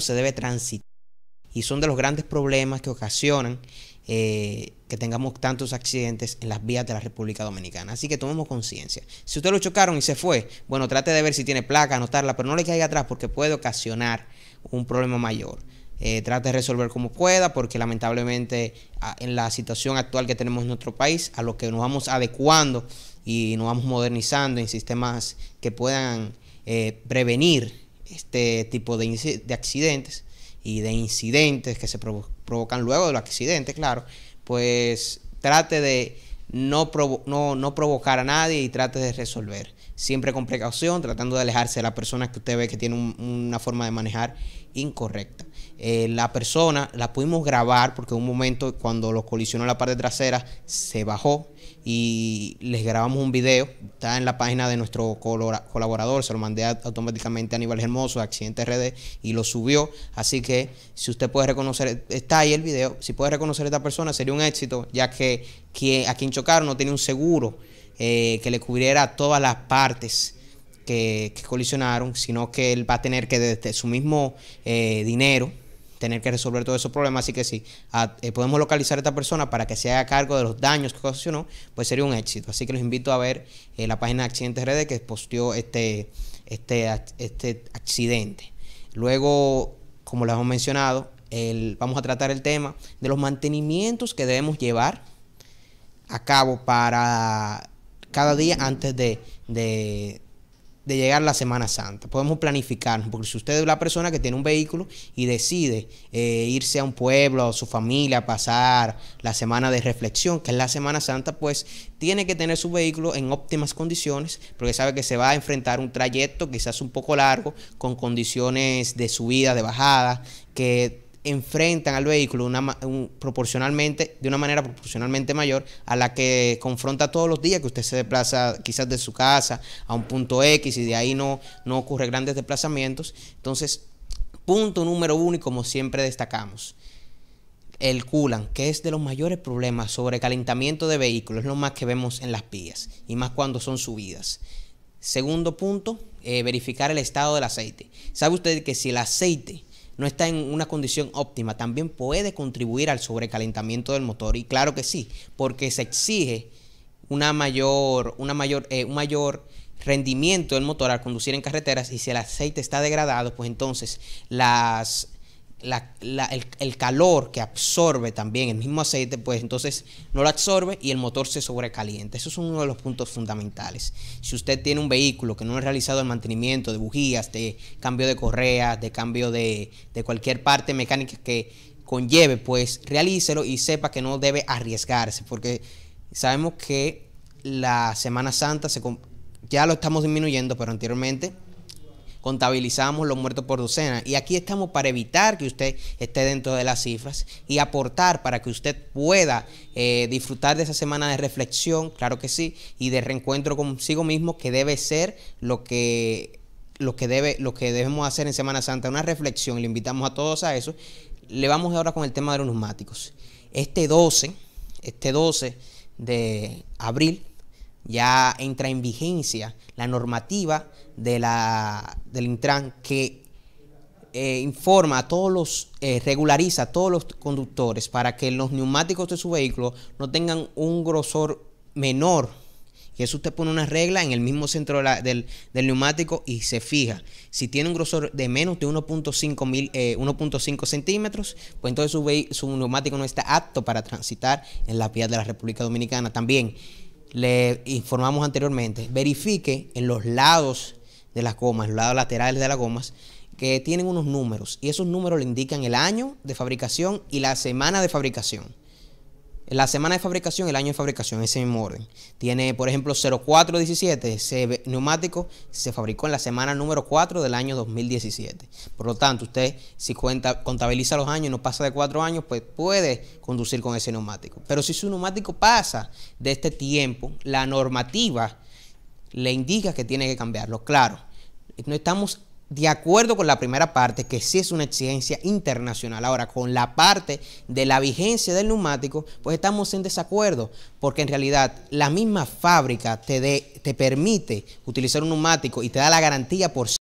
se debe transitar. Y son de los grandes problemas que ocasionan eh, que tengamos tantos accidentes en las vías de la República Dominicana. Así que tomemos conciencia. Si usted lo chocaron y se fue, bueno, trate de ver si tiene placa, anotarla, pero no le caiga atrás porque puede ocasionar un problema mayor. Eh, trate de resolver como pueda, porque lamentablemente ah, en la situación actual que tenemos en nuestro país, a lo que nos vamos adecuando y nos vamos modernizando en sistemas que puedan eh, prevenir este tipo de, accidentes y de incidentes que se provocan luego de los accidentes, claro, pues trate de no, no, provocar a nadie y trate de resolver. Siempre con precaución, tratando de alejarse de la persona que usted ve que tiene una forma de manejar incorrecta. Eh, la persona la pudimos grabar porque en un momento cuando lo colisionó la parte trasera se bajó y les grabamos un video. Está en la página de nuestro colaborador, se lo mandé automáticamente a Aníbal Hermoso, Accidente RD, y lo subió. Así que si usted puede reconocer, está ahí el video, si puede reconocer a esta persona sería un éxito, ya que, a quien chocaron no tiene un seguro eh, que le cubriera todas las partes. Que, colisionaron, sino que él va a tener que desde su mismo eh, dinero tener que resolver todos esos problemas. Así que si ah, eh, podemos localizar a esta persona para que se haga cargo de los daños que ocasionó, pues sería un éxito. Así que los invito a ver eh, la página de Accidentes Redes que posteó este, este, este accidente. Luego, como les hemos mencionado, vamos a tratar el tema de los mantenimientos que debemos llevar a cabo para cada día antes de, de de llegar la Semana Santa. Podemos planificarnos, porque si usted es la persona que tiene un vehículo y decide eh, irse a un pueblo, a su familia, a pasar la semana de reflexión, que es la Semana Santa, pues tiene que tener su vehículo en óptimas condiciones, porque sabe que se va a enfrentar un trayecto quizás un poco largo, con condiciones de subida, de bajada, que enfrentan al vehículo una, proporcionalmente, de una manera proporcionalmente mayor a la que confronta todos los días que usted se desplaza quizás de su casa a un punto X y de ahí no, no ocurre grandes desplazamientos. Entonces, punto número uno y como siempre destacamos, el culan, que es de los mayores problemas sobre calentamiento de vehículos, es lo más que vemos en las vías y más cuando son subidas. Segundo punto, eh, verificar el estado del aceite. ¿Sabe usted que si el aceite no está en una condición óptima, también puede contribuir al sobrecalentamiento del motor. Y claro que sí, porque se exige una mayor, una mayor, eh, un mayor rendimiento del motor al conducir en carreteras y si el aceite está degradado, pues entonces las la, el, calor que absorbe también el mismo aceite, pues entonces no lo absorbe y el motor se sobrecalienta. Eso es uno de los puntos fundamentales. Si usted tiene un vehículo que no ha realizado el mantenimiento de bujías, de cambio de correa, de cambio de, cualquier parte mecánica que conlleve, pues realícelo y sepa que no debe arriesgarse, porque sabemos que la Semana Santa se, ya lo estamos disminuyendo, pero anteriormente contabilizamos los muertos por docena. Y aquí estamos para evitar que usted esté dentro de las cifras y aportar para que usted pueda eh, disfrutar de esa semana de reflexión, claro que sí, y de reencuentro consigo mismo, que debe ser lo que lo que, debe, lo que debemos hacer en Semana Santa, una reflexión, le invitamos a todos a eso. Le vamos ahora con el tema de los neumáticos. Este 12, este 12 de abril, ya entra en vigencia la normativa de la, del Intran que eh, informa a todos los, eh, regulariza a todos los conductores para que los neumáticos de su vehículo no tengan un grosor menor. Y eso usted pone una regla en el mismo centro del, neumático y se fija. Si tiene un grosor de menos de 1.5 eh, centímetros, pues entonces su, su neumático no está apto para transitar en la vías de la República Dominicana. También le informamos anteriormente, verifique en los lados de las gomas, los lados laterales de las gomas, que tienen unos números y esos números le indican el año de fabricación y la semana de fabricación. La semana de fabricación, el año de fabricación, ese mismo orden. Tiene, por ejemplo, 0417, ese neumático se fabricó en la semana número 4 del año 2017. Por lo tanto, usted si cuenta, contabiliza los años y no pasa de 4 años, pues puede conducir con ese neumático. Pero si su neumático pasa de este tiempo, la normativa le indica que tiene que cambiarlo. Claro, no estamos de acuerdo con la primera parte, que sí es una exigencia internacional. Ahora, con la parte de la vigencia del neumático, pues estamos en desacuerdo, porque en realidad la misma fábrica te, te permite utilizar un neumático y te da la garantía por